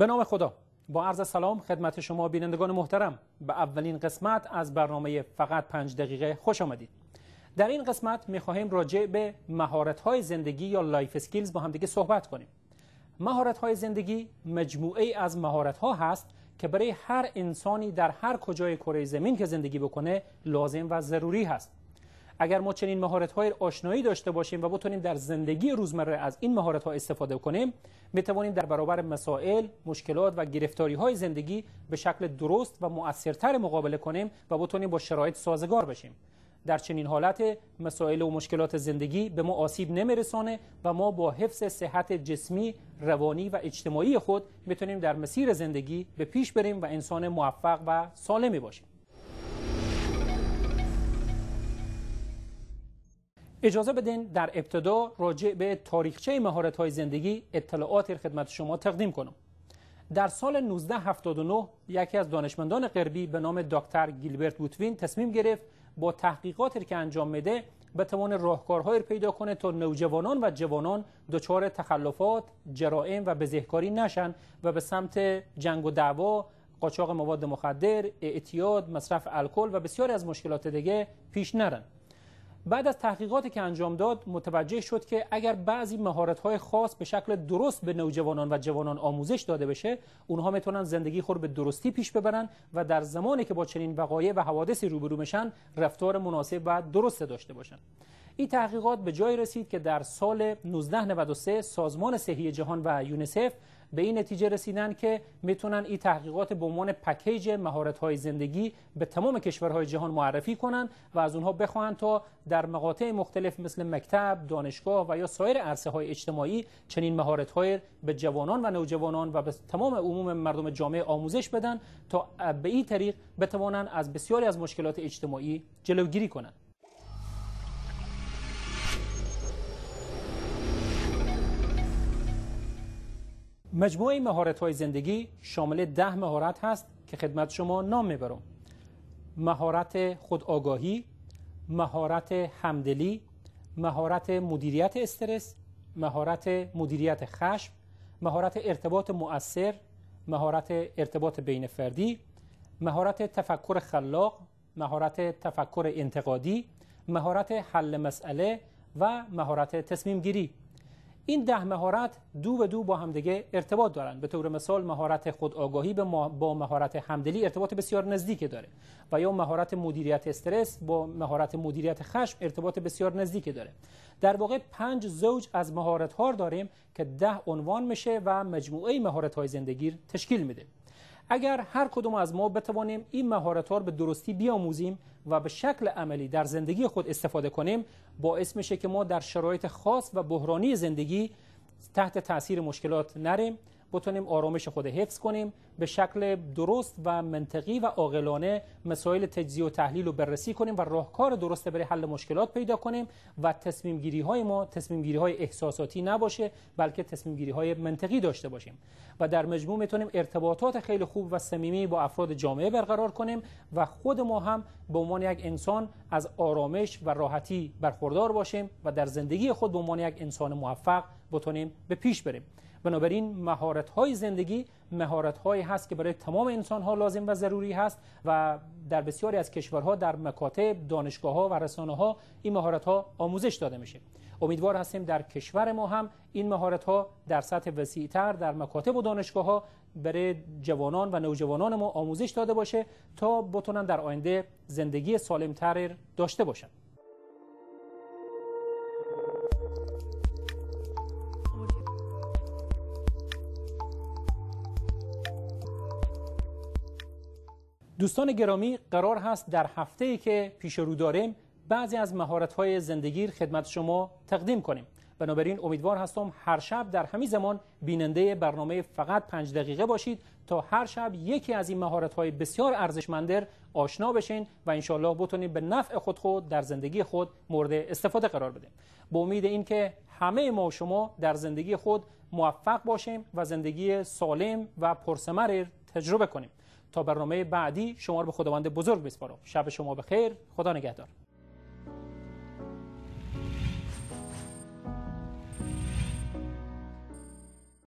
به نام خدا با عرض سلام خدمت شما بینندگان محترم به اولین قسمت از برنامه فقط پنج دقیقه خوش آمدید در این قسمت خواهیم راجع به مهارت های زندگی یا لایف سکیلز با همدیگه صحبت کنیم مهارت های زندگی مجموعه از مهارت ها هست که برای هر انسانی در هر کجای کره زمین که زندگی بکنه لازم و ضروری هست اگر ما چنین مهارت های آشنایی داشته باشیم و بتونیم در زندگی روزمره از این مهارت ها استفاده کنیم می توانیم در برابر مسائل، مشکلات و گرفتاری های زندگی به شکل درست و مؤثرتر مقابله کنیم و بتونیم با شرایط سازگار بشیم در چنین حالت مسائل و مشکلات زندگی به ما آسیب نمیرسانه و ما با حفظ صحت جسمی، روانی و اجتماعی خود میتونیم در مسیر زندگی به پیش بریم و انسان موفق و سالمی باشیم. اجازه بدین در ابتدا راجع به تاریخچه مهارت های زندگی اطلاعاتی خدمت شما تقدیم کنم در سال 1979 یکی از دانشمندان غربی به نام دکتر گیلبرت بوتوین تصمیم گرفت با تحقیقاتی که انجام میده بتوان راهکارهایی پیدا کنه تا نوجوانان و جوانان دچار تخلفات، جرائم و بزهکاری نشن و به سمت جنگ و دعوا، قاچاق مواد مخدر، اعتیاد، مصرف الکل و بسیاری از مشکلات دیگه پیش نرن. بعد از تحقیقاتی که انجام داد متوجه شد که اگر بعضی مهارت‌های خاص به شکل درست به نوجوانان و جوانان آموزش داده بشه اونها میتونن زندگی خود به درستی پیش ببرن و در زمانی که با چنین وقایع و حوادثی روبرو میشن رفتار مناسب و درست داشته باشن این تحقیقات به جای رسید که در سال 1993 سازمان صحی جهان و یونیسف به این نتیجه رسیدن که میتونن این تحقیقات به عنوان پکیج مهارت های زندگی به تمام کشورهای جهان معرفی کنند و از اونها بخواهند تا در مقاطع مختلف مثل مکتب، دانشگاه و یا سایر عرصه های اجتماعی چنین مهارت های به جوانان و نوجوانان و به تمام عموم مردم جامعه آموزش بدن تا به این طریق بتوانند از بسیاری از مشکلات اجتماعی جلوگیری کنند. مجموعه مهارت های زندگی شامل ده مهارت هست که خدمت شما نام میبرم مهارت خودآگاهی مهارت همدلی مهارت مدیریت استرس مهارت مدیریت خشم مهارت ارتباط مؤثر مهارت ارتباط بین فردی مهارت تفکر خلاق مهارت تفکر انتقادی مهارت حل مسئله و مهارت تصمیم گیری این ده مهارت دو و دو با همدیگه ارتباط دارن به طور مثال مهارت خودآگاهی با مهارت همدلی ارتباط بسیار نزدیک داره و یا مهارت مدیریت استرس با مهارت مدیریت خشم ارتباط بسیار نزدیک داره در واقع پنج زوج از مهارت ها داریم که ده عنوان میشه و مجموعه مهارت های زندگی تشکیل میده اگر هر کدوم از ما بتوانیم این مهارت ها به درستی بیاموزیم و به شکل عملی در زندگی خود استفاده کنیم باعث میشه که ما در شرایط خاص و بحرانی زندگی تحت تاثیر مشکلات نریم بتونیم آرامش خود حفظ کنیم به شکل درست و منطقی و عاقلانه مسائل تجزیه و تحلیل رو بررسی کنیم و راهکار درست برای حل مشکلات پیدا کنیم و تصمیم گیری های ما تصمیم گیری های احساساتی نباشه بلکه تصمیم گیری های منطقی داشته باشیم و در مجموع میتونیم ارتباطات خیلی خوب و صمیمی با افراد جامعه برقرار کنیم و خود ما هم به عنوان یک انسان از آرامش و راحتی برخوردار باشیم و در زندگی خود به عنوان یک انسان موفق بتونیم به پیش بریم بنابراین مهارت های زندگی مهارت هایی هست که برای تمام انسان ها لازم و ضروری هست و در بسیاری از کشورها در مکاتب دانشگاه ها و رسانه ها این مهارت ها آموزش داده میشه امیدوار هستیم در کشور ما هم این مهارت ها در سطح وسیعتر در مکاتب و دانشگاه ها برای جوانان و نوجوانان ما آموزش داده باشه تا بتونن در آینده زندگی تر داشته باشند دوستان گرامی قرار هست در هفته ای که پیش رو داریم بعضی از مهارت های زندگی خدمت شما تقدیم کنیم بنابراین امیدوار هستم هر شب در همین زمان بیننده برنامه فقط پنج دقیقه باشید تا هر شب یکی از این مهارت های بسیار ارزشمندر آشنا بشین و انشالله بتونید به نفع خود خود در زندگی خود مورد استفاده قرار بدیم با امید اینکه همه ما شما در زندگی خود موفق باشیم و زندگی سالم و پرثمر تجربه کنیم تا برنامه بعدی شما رو به خداوند بزرگ بسپارم شب شما بخیر خدا نگهدار